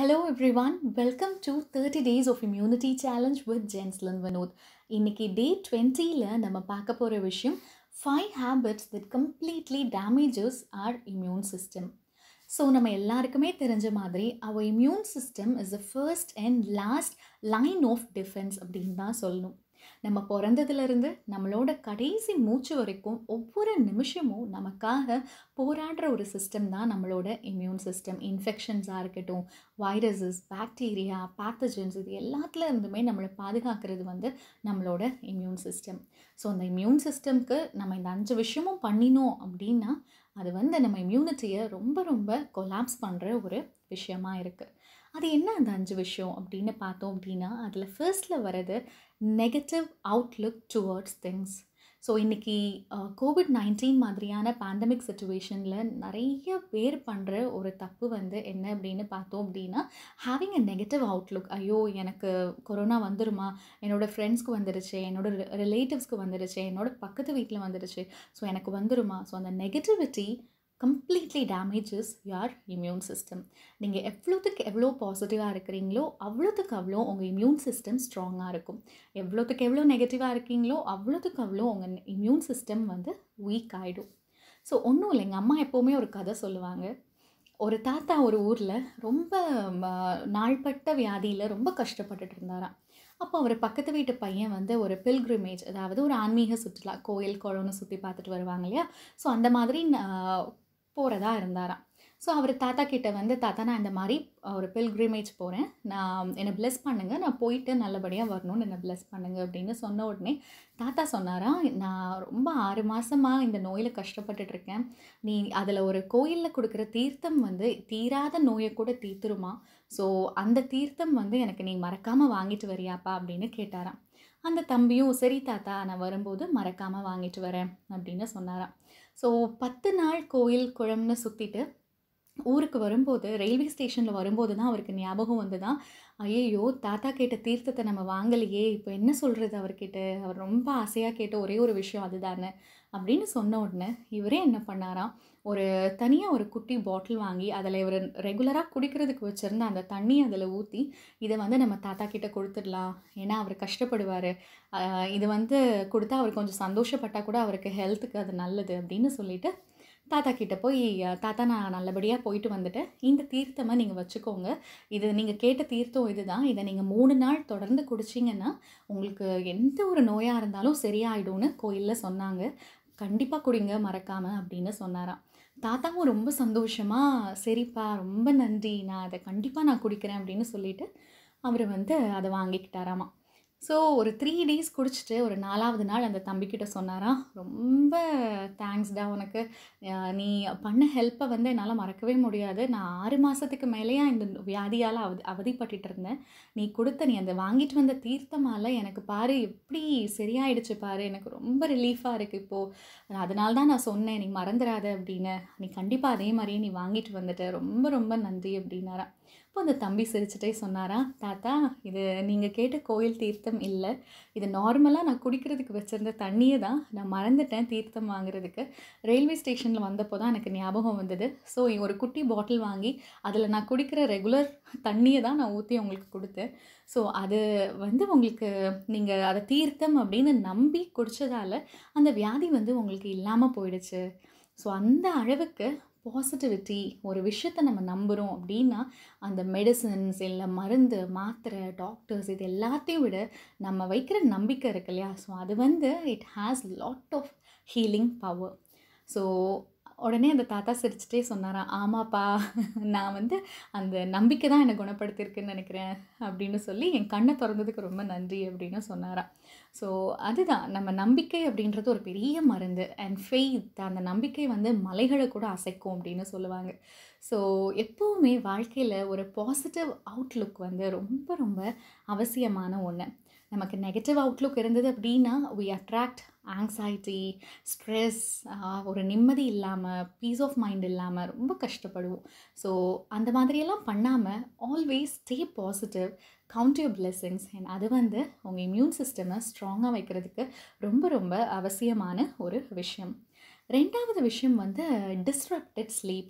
hello everyone welcome to thirty days of immunity challenge with Jenslin Vinoth இன்றைக்கி day டுவெண்ட்டியில் நம்ம பார்க்க போகிற விஷயம் five habits that completely damages our immune system so நம்ம எல்லாருக்குமே தெரிஞ்ச மாதிரி our immune system is the first and last line of defence அப்படின்னு தான் சொல்லணும் நம்ம பிறந்ததுலேருந்து நம்மளோட கடைசி மூச்சு வரைக்கும் ஒவ்வொரு நிமிஷமும் நமக்காக போராடுற ஒரு சிஸ்டம் தான் நம்மளோட இம்யூன் சிஸ்டம் இன்ஃபெக்ஷன்ஸாக இருக்கட்டும் வைரஸஸ் பாக்டீரியா பேத்தஜன்ஸ் இது எல்லாத்துல இருந்துமே நம்மளை பாதுகாக்கிறது வந்து நம்மளோட இம்யூன் சிஸ்டம் ஸோ அந்த இம்யூன் சிஸ்டம்க்கு நம்ம இந்த அஞ்சு விஷயமும் பண்ணினோம் அப்படின்னா அது வந்து நம்ம இம்யூனிட்டியை ரொம்ப ரொம்ப கொலாப்ஸ் பண்ணுற ஒரு விஷயமாக இருக்குது அது என்ன அந்த அஞ்சு விஷயம் அப்படின்னு பார்த்தோம் அப்படின்னா அதில் ஃபர்ஸ்ட்டில் வர்றது negative outlook towards things so இன்றைக்கி கோவிட் நைன்டீன் மாதிரியான பேண்டமிக் சுச்சுவேஷனில் நிறைய பேர் பண்ணுற ஒரு தப்பு வந்து என்ன அப்படின்னு பார்த்தோம் அப்படின்னா ஹேவிங் அ நெகட்டிவ் அவுட்லுக் ஐயோ எனக்கு கொரோனா வந்துருமா என்னோடய ஃப்ரெண்ட்ஸ்க்கு வந்துருச்சு என்னோடய ரிலேட்டிவ்ஸ்க்கு வந்துருச்சு என்னோடய பக்கத்து வீட்டில் வந்துருச்சு ஸோ எனக்கு வந்துருமா ஸோ அந்த negativity completely damages our immune system நீங்கள் எவ்வளோத்துக்கு எவ்வளோ பாசிட்டிவாக இருக்கிறீங்களோ அவ்வளோத்துக்கு அவ்வளோ உங்கள் இம்யூன் சிஸ்டம் ஸ்ட்ராங்காக இருக்கும் எவ்வளோத்துக்கு எவ்வளோ நெகட்டிவாக இருக்கீங்களோ அவ்வளோத்துக்கு அவ்வளோ உங்கள் இம்யூன் சிஸ்டம் வந்து வீக் ஆகிடும் ஸோ ஒன்றும் இல்லை எங்கள் அம்மா எப்போவுமே ஒரு கதை சொல்லுவாங்க ஒரு தாத்தா ஒரு ஊரில் ரொம்ப நாள்பட்ட வியாதியில் ரொம்ப கஷ்டப்பட்டுட்டு இருந்தாராம் அப்போ அவர் பக்கத்து வீட்டு பையன் வந்து ஒரு பில்கிரிமேஜ் அதாவது ஒரு ஆன்மீக சுற்றுலா கோயில் குளம்னு சுற்றி பார்த்துட்டு வருவாங்க இல்லையா ஸோ அந்த மாதிரி போகிறதா இருந்தாராம் ஸோ அவர் தாத்தா கிட்டே வந்து தாத்தா நான் இந்த மாதிரி ஒரு பில்கிரிமேஜ் போகிறேன் நான் என்னை ப்ளெஸ் பண்ணுங்கள் நான் போயிட்டு நல்லபடியாக வரணும்னு என்னை ப்ளெஸ் பண்ணுங்கள் அப்படின்னு சொன்ன உடனே தாத்தா சொன்னாரா நான் ரொம்ப ஆறு மாதமாக இந்த நோயில் கஷ்டப்பட்டுட்ருக்கேன் நீ அதில் ஒரு கோயிலில் கொடுக்குற தீர்த்தம் வந்து தீராத நோயை கூட தீர்த்துருமா ஸோ அந்த தீர்த்தம் வந்து எனக்கு நீ மறக்காமல் வாங்கிட்டு வரியாப்பா அப்படின்னு கேட்டாராம் அந்த தம்பியும் சரி தாத்தா நான் வரும்போது மறக்காமல் வாங்கிட்டு வரேன் அப்படின்னு சொன்னாராம் ஸோ பத்து நாள் கோயில் குளம்னு சுற்றிட்டு ஊருக்கு வரும்போது ரயில்வே ஸ்டேஷனில் வரும்போது தான் அவருக்கு ஞாபகம் வந்து தான் ஐயையோ தாத்தா கேட்ட தீர்த்தத்தை நம்ம வாங்கலையே இப்போ என்ன சொல்கிறது அவர்கிட்ட அவர் ரொம்ப ஆசையாக கேட்ட ஒரே ஒரு விஷயம் அதுதானே அப்படின்னு சொன்ன உடனே இவரே என்ன பண்ணாராம் ஒரு தனியாக ஒரு குட்டி பாட்டில் வாங்கி அதில் இவர் ரெகுலராக குடிக்கிறதுக்கு வச்சுருந்த அந்த தண்ணி அதில் ஊற்றி இதை வந்து நம்ம தாத்தா கிட்டே கொடுத்துடலாம் ஏன்னா அவர் கஷ்டப்படுவார் இது வந்து கொடுத்தா அவர் கொஞ்சம் சந்தோஷப்பட்டால் கூட அவருக்கு ஹெல்த்துக்கு அது நல்லது அப்படின்னு சொல்லிட்டு தாத்தா கிட்டே போய் தாத்தா நான் நல்லபடியாக போயிட்டு வந்துட்டேன் இந்த தீர்த்தமாக நீங்கள் வச்சுக்கோங்க இது நீங்கள் கேட்ட தீர்த்தம் இது தான் இதை நீங்கள் மூணு நாள் தொடர்ந்து குடிச்சிங்கன்னா உங்களுக்கு எந்த ஒரு நோயாக இருந்தாலும் சரியாயிடும்னு கோயிலில் சொன்னாங்க கண்டிப்பாக குடிங்க மறக்காமல் அப்படின்னு சொன்னாராம் தாத்தாவும் ரொம்ப சந்தோஷமாக சரிப்பா ரொம்ப நன்றி நான் அதை கண்டிப்பாக நான் குடிக்கிறேன் அப்படின்னு சொல்லிவிட்டு அவர் வந்து அதை வாங்கிக்கிட்டாராமா ஸோ ஒரு த்ரீ டேஸ் குடிச்சிட்டு ஒரு நாலாவது நாள் அந்த தம்பிக்கிட்ட சொன்னாரா ரொம்ப தேங்க்ஸ்டா உனக்கு நீ பண்ண ஹெல்ப்பை வந்து என்னால் மறக்கவே முடியாது நான் ஆறு மாதத்துக்கு மேலேயே இந்த வியாதியால் அவதி அவதிப்பட்டுட்டு இருந்தேன் நீ கொடுத்த நீ அந்த வாங்கிட்டு வந்த தீர்த்தமால எனக்கு பாரு எப்படி சரியாயிடுச்சு பாரு எனக்கு ரொம்ப ரிலீஃபாக இருக்குது இப்போது அதனால தான் நான் சொன்னேன் நீ மறந்துடாத அப்படின்னு நீ கண்டிப்பாக அதே மாதிரியே நீ வாங்கிட்டு வந்துட்ட ரொம்ப ரொம்ப நன்றி அப்படின்னாரா அப்போ அந்த தம்பி சிரிச்சுட்டே சொன்னாரா தாத்தா இது நீங்கள் கேட்ட கோயில் தீர்த்தம் இல்லை இது நார்மலாக நான் குடிக்கிறதுக்கு வச்சுருந்த தண்ணியை தான் நான் மறந்துட்டேன் தீர்த்தம் வாங்குறதுக்கு ரயில்வே ஸ்டேஷனில் வந்தப்போ தான் எனக்கு ஞாபகம் வந்தது ஸோ ஒரு குட்டி பாட்டில் வாங்கி அதில் நான் குடிக்கிற ரெகுலர் தண்ணியை தான் நான் ஊற்றி உங்களுக்கு கொடுத்தேன் ஸோ அது வந்து உங்களுக்கு நீங்கள் அதை தீர்த்தம் அப்படின்னு நம்பி குடித்ததால் அந்த வியாதி வந்து உங்களுக்கு இல்லாமல் போயிடுச்சு ஸோ அந்த அளவுக்கு பாசிட்டிவிட்டி ஒரு விஷயத்தை நம்ம நம்புகிறோம் அப்படின்னா அந்த மெடிசன்ஸ் இல்லை மருந்து மாத்திரை டாக்டர்ஸ் இது எல்லாத்தையும் விட நம்ம வைக்கிற நம்பிக்கை இருக்கு இல்லையா ஸோ அது வந்து it has lot of healing power so உடனே அந்த தாத்தா சிரிச்சிட்டே சொன்னாரான் ஆமாப்பா நான் வந்து அந்த நம்பிக்கை தான் என்னை குணப்படுத்தியிருக்குன்னு நினைக்கிறேன் அப்படின்னு சொல்லி என் கண்ணை திறந்ததுக்கு ரொம்ப நன்றி அப்படின்னு சொன்னாராம் ஸோ அதுதான் நம்ம நம்பிக்கை அப்படின்றது ஒரு பெரிய மருந்து அண்ட் ஃபெய்த் அந்த நம்பிக்கை வந்து மலைகளை கூட அசைக்கும் அப்படின்னு சொல்லுவாங்க ஸோ எப்போவுமே வாழ்க்கையில் ஒரு பாசிட்டிவ் அவுட்லுக் வந்து ரொம்ப ரொம்ப அவசியமான ஒன்று நமக்கு நெகட்டிவ் அவுட்லுக் இருந்தது அப்படின்னா வி அட்ராக்ட் ஆங்ஸைட்டி ஸ்ட்ரெஸ் ஒரு நிம்மதி இல்லாமல் பீஸ் ஆஃப் மைண்ட் இல்லாமல் ரொம்ப கஷ்டப்படுவோம் ஸோ அந்த மாதிரியெல்லாம் பண்ணாமல் always stay positive count your blessings and அது வந்து உங்கள் இம்யூன் சிஸ்டமை ஸ்ட்ராங்காக வைக்கிறதுக்கு ரொம்ப ரொம்ப அவசியமான ஒரு விஷயம் ரெண்டாவது விஷயம் வந்து டிஸ்ரப்டட் ஸ்லீப்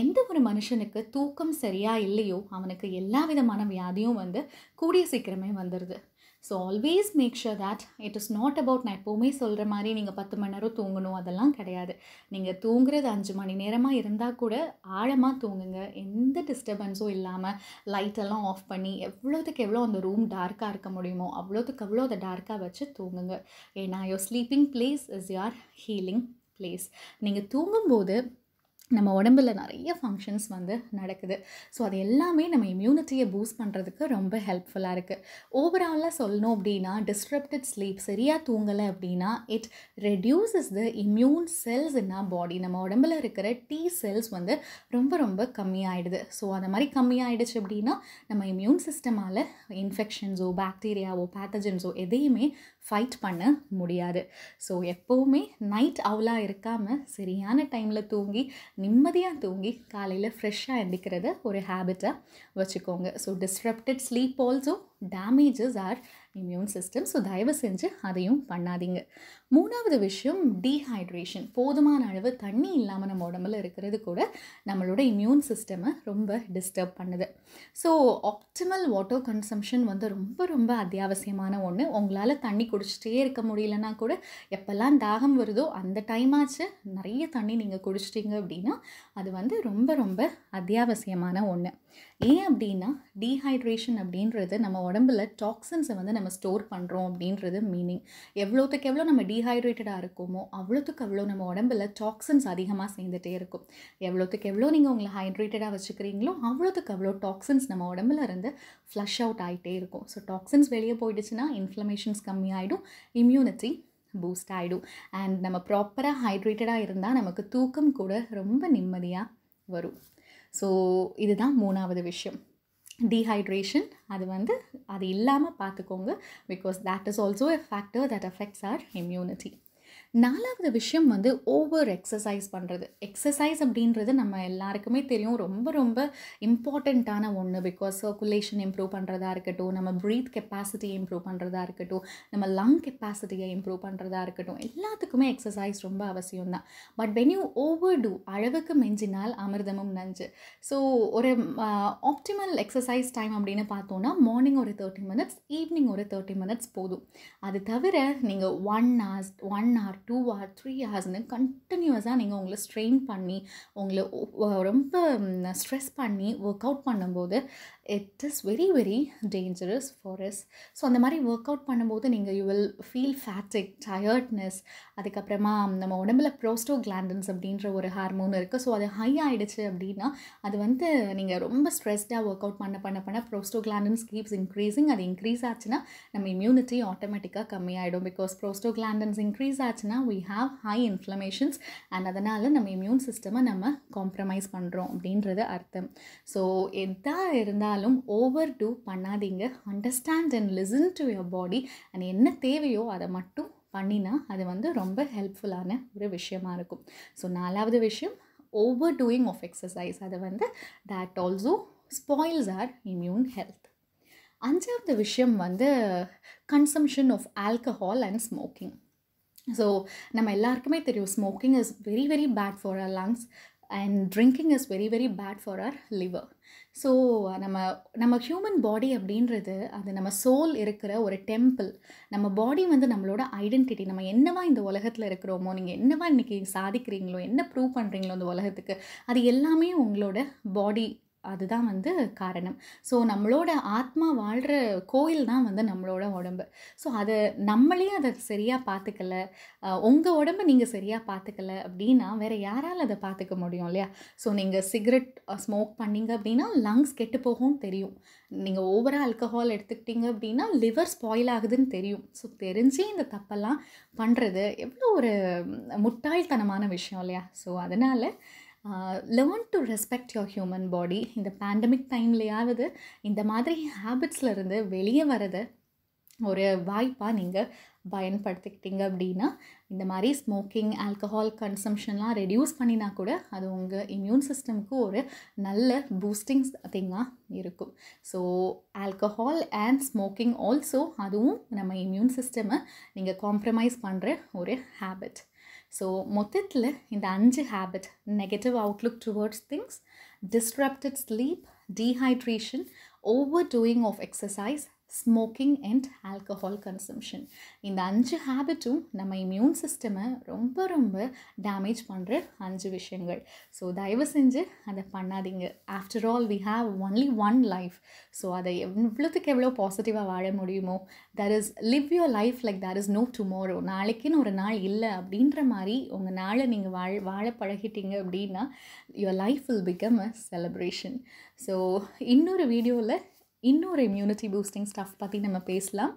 எந்த ஒரு மனுஷனுக்கு தூக்கம் சரியாக இல்லையோ அவனுக்கு எல்லா விதமான வியாதியும் வந்து கூடிய சீக்கிரமே வந்துடுது so always make sure that it is not about நான் எப்போவுமே சொல்கிற மாதிரி நீங்கள் பத்து மணி நேரம் தூங்கணும் அதெல்லாம் கிடையாது நீங்கள் தூங்குறது அஞ்சு மணி நேரமாக இருந்தால் கூட ஆழமாக தூங்குங்க எந்த டிஸ்டர்பன்ஸும் இல்லாமல் லைட்டெல்லாம் ஆஃப் பண்ணி எவ்வளோத்துக்கு எவ்வளோ அந்த ரூம் டார்க்காக இருக்க முடியுமோ அவ்வளோத்துக்கு அவ்வளோ அதை டார்க்காக வச்சு தூங்குங்க ஏன்னா your sleeping place is your healing place நீங்கள் தூங்கும்போது நம்ம உடம்பில் நிறைய ஃபங்க்ஷன்ஸ் வந்து நடக்குது ஸோ அது எல்லாமே நம்ம இம்யூனிட்டியை பூஸ்ட் பண்ணுறதுக்கு ரொம்ப ஹெல்ப்ஃபுல்லாக இருக்குது ஓவராலாக சொல்லணும் அப்படின்னா டிஸ்ட்ரப்டட் ஸ்லீப் சரியாக தூங்கலை அப்படின்னா it reduces the immune cells in our body நம்ம உடம்பில் இருக்கிற டி செல்ஸ் வந்து ரொம்ப ரொம்ப கம்மியாயிடுது ஸோ அந்த மாதிரி கம்மியாயிடுச்சு அப்படின்னா நம்ம இம்யூன் சிஸ்டமால் இன்ஃபெக்ஷன்ஸோ பாக்டீரியாவோ பேத்தஜன்ஸோ எதையுமே ஃபைட் பண்ண முடியாது ஸோ எப்போவுமே நைட் அவ்வளோ இருக்காமல் சரியான டைமில் தூங்கி நிம்மதியாக தூங்கி காலையில் ஃப்ரெஷ்ஷாக எந்திக்கிறத ஒரு ஹேபிட்டாக வச்சுக்கோங்க so disrupted sleep also damages our immune system so தயவு செஞ்சு அதையும் பண்ணாதீங்க மூணாவது விஷயம் டீஹைட்ரேஷன் போதுமான அளவு தண்ணி இல்லாமல் நம்ம உடம்புல இருக்கிறது கூட நம்மளோட இம்யூன் சிஸ்டமை ரொம்ப டிஸ்டர்ப் பண்ணுது ஸோ ஆப்டிமல் வாட்டர் கன்சம்ஷன் வந்து ரொம்ப ரொம்ப அத்தியாவசியமான ஒன்று உங்களால் தண்ணி குடிச்சிட்டே இருக்க முடியலன்னா கூட எப்போல்லாம் தாகம் வருதோ அந்த டைமாச்சு நிறைய தண்ணி நீங்கள் குடிச்சிட்டிங்க அப்படின்னா அது வந்து ரொம்ப ரொம்ப அத்தியாவசியமான ஒன்று ஏன் அப்படின்னா டீஹைட்ரேஷன் அப்படின்றது நம்ம உடம்புல டாக்ஸின்ஸை வந்து நம்ம ஸ்டோர் பண்ணுறோம் அப்படின்றது மீனிங் எவ்வளோத்துக்கு எவ்வளோ நம்ம டீஹைட்ரேட்டடாக இருக்கோமோ அவ்வளோத்துக்கு அவ்வளோ நம்ம உடம்புல டாக்ஸின்ஸ் அதிகமாக சேர்ந்துட்டே இருக்கும் எவ்வளோத்துக்கு எவ்வளோ நீங்கள் உங்களை ஹைட்ரேட்டடாக வச்சுக்கிறீங்களோ அவ்வளோத்துக்கு அவ்வளோ டாக்ஸின்ஸ் நம்ம உடம்புல இருந்து ஃப்ளஷ் அவுட் ஆகிட்டே இருக்கும் ஸோ டாக்ஸின்ஸ் வெளியே போயிடுச்சுன்னா இன்ஃப்ளமேஷன்ஸ் ஆகிடும் இம்யூனிட்டி பூஸ்ட் ஆகிடும் அண்ட் நம்ம ப்ராப்பராக ஹைட்ரேட்டடாக இருந்தால் நமக்கு தூக்கம் கூட ரொம்ப நிம்மதியாக வரும் ஸோ இதுதான் மூணாவது விஷயம் டீஹைட்ரேஷன் அது வந்து அது இல்லாமல் பார்த்துக்கோங்க because that is also a factor that affects our immunity நாலாவது விஷயம் வந்து ஓவர் எக்ஸசைஸ் பண்ணுறது எக்ஸசைஸ் அப்படின்றது நம்ம எல்லாருக்குமே தெரியும் ரொம்ப ரொம்ப இம்பார்ட்டண்ட்டான ஒன்று பிகாஸ் சர்க்குலேஷன் இம்ப்ரூவ் பண்ணுறதா இருக்கட்டும் நம்ம ப்ரீத் கெப்பாசிட்டியை இம்ப்ரூவ் பண்ணுறதா இருக்கட்டும் நம்ம லங் கெப்பாசிட்டியை இம்ப்ரூவ் பண்ணுறதா இருக்கட்டும் எல்லாத்துக்குமே எக்ஸசைஸ் ரொம்ப அவசியம் தான் but when you overdo அளவுக்கு மெஞ்சினால் அமிர்தமும் நஞ்சு ஸோ ஒரு ஆப்டிமல் எக்ஸசைஸ் டைம் அப்படின்னு பார்த்தோன்னா மார்னிங் ஒரு தேர்ட்டி மினிட்ஸ் ஈவினிங் ஒரு தேர்ட்டி மினிட்ஸ் போதும் அது தவிர நீங்கள் one hours one hour two or three ஹார்ஸ்னு கண்டினியூஸாக நீங்கள் உங்களை ஸ்ட்ரெயின் பண்ணி உங்களை ரொம்ப ஸ்ட்ரெஸ் பண்ணி ஒர்க் அவுட் பண்ணும்போது it is very very dangerous for us so அந்த மாதிரி ஒர்க் அவுட் பண்ணும்போது நீங்கள் you will feel fatigue tiredness அதுக்கப்புறமா நம்ம உடம்புல ப்ரோஸ்டோ கிளாண்டன்ஸ் அப்படின்ற ஒரு ஹார்மோன் இருக்குது ஸோ அது ஹை ஆகிடுச்சு அப்படின்னா அது வந்து நீங்கள் ரொம்ப ஸ்ட்ரெஸ்டாக ஒர்க் அவுட் பண்ண பண்ண பண்ண ப்ரோஸ்டோ கிளாண்டன்ஸ் கீப்ஸ் இன்க்ரீஸிங் அது இன்க்ரீஸ் ஆச்சுன்னா நம்ம இம்யூனிட்டி ஆட்டோமேட்டிக்காக கம்மியாகிடும் பிகாஸ் ப்ரோஸ்டோ கிளாண்டன்ஸ் இன்க்ரீஸ் ஆச்சுன்னா we have high inflammations and அதனால் நம்ம இம்யூன் சிஸ்டமை நம்ம காம்ப்ரமைஸ் பண்ணுறோம் அப்படின்றது அர்த்தம் ஸோ எதாக இருந்தாலும் இருந்தாலும் ஓவர் டூ பண்ணாதீங்க understand and listen to your body and என்ன தேவையோ அதை மட்டும் பண்ணினா அது வந்து ரொம்ப ஹெல்ப்ஃபுல்லான ஒரு விஷயமா இருக்கும் ஸோ நாலாவது விஷயம் ஓவர் டூயிங் ஆஃப் எக்ஸசைஸ் அதை வந்து that also spoils our immune health அஞ்சாவது விஷயம் வந்து consumption of alcohol and smoking so நம்ம எல்லாருக்குமே தெரியும் smoking is very very bad for our lungs and drinking is very very bad for our liver so நம்ம நம்ம ஹியூமன் பாடி அப்படின்றது அது நம்ம சோல் இருக்கிற ஒரு டெம்பிள் நம்ம பாடி வந்து நம்மளோட ஐடென்டிட்டி நம்ம என்னவா இந்த உலகத்தில் இருக்கிறோமோ நீங்கள் என்னவா இன்றைக்கி சாதிக்கிறீங்களோ என்ன ப்ரூவ் பண்ணுறீங்களோ இந்த உலகத்துக்கு அது எல்லாமே உங்களோட பாடி அதுதான் வந்து காரணம் ஸோ நம்மளோட ஆத்மா வாழ்கிற கோயில் தான் வந்து நம்மளோட உடம்பு ஸோ அதை நம்மளே அதை சரியாக பார்த்துக்கல உங்கள் உடம்பை நீங்கள் சரியாக பார்த்துக்கல அப்படின்னா வேறு யாரால் அதை பார்த்துக்க முடியும் இல்லையா ஸோ நீங்கள் சிகரெட் ஸ்மோக் பண்ணிங்க அப்படின்னா லங்ஸ் கெட்டு போகும் தெரியும் நீங்கள் ஓவராக ஆல்கஹால் எடுத்துக்கிட்டீங்க அப்படின்னா லிவர் ஸ்பாயில் ஆகுதுன்னு தெரியும் ஸோ தெரிஞ்சே இந்த தப்பெல்லாம் பண்ணுறது எவ்வளோ ஒரு முட்டாள்தனமான விஷயம் இல்லையா ஸோ அதனால் learn to respect your human body இந்த பேண்டமிக் டைம்லையாவது இந்த மாதிரி ஹேபிட்ஸ்லேருந்து வெளியே வரதை ஒரு வாய்ப்பாக நீங்கள் பயன்படுத்திக்கிட்டீங்க அப்படின்னா இந்த மாதிரி ஸ்மோக்கிங் ஆல்கஹால் கன்சம்ஷன்லாம் ரெடியூஸ் பண்ணினா கூட அது உங்கள் இம்யூன் சிஸ்டம்க்கு ஒரு நல்ல பூஸ்டிங் திங்காக இருக்கும் so alcohol and smoking also அதுவும் நம்ம இம்யூன் சிஸ்டம் நீங்கள் காம்ப்ரமைஸ் பண்ணுற ஒரு ஹேபிட் ஸோ மொத்தத்தில் இந்த அஞ்சு habit negative outlook towards things disrupted sleep dehydration overdoing of exercise smoking and alcohol consumption இந்த அஞ்சு ஹேபிட்டும் நம்ம இம்யூன் சிஸ்டமை ரொம்ப ரொம்ப டேமேஜ் பண்ணுற அஞ்சு விஷயங்கள் ஸோ தயவு செஞ்சு அதை பண்ணாதீங்க after all we have only one life so அதை எவ்வளோத்துக்கு எவ்வளோ பாசிட்டிவாக வாழ முடியுமோ there is live your life like there is no tomorrow நாளைக்குன்னு ஒரு நாள் இல்லை அப்படின்ற மாதிரி உங்கள் நாளை நீங்கள் வாழ் வாழ பழகிட்டீங்க அப்படின்னா your life will become a celebration so இன்னொரு வீடியோவில் இன்னொரு இம்யூனிட்டி பூஸ்டிங் ஸ்டஃப் பற்றி நம்ம பேசலாம்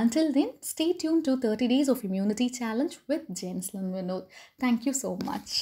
until then stay tuned to thirty days of immunity challenge with Jameslin Vinoth thank you so much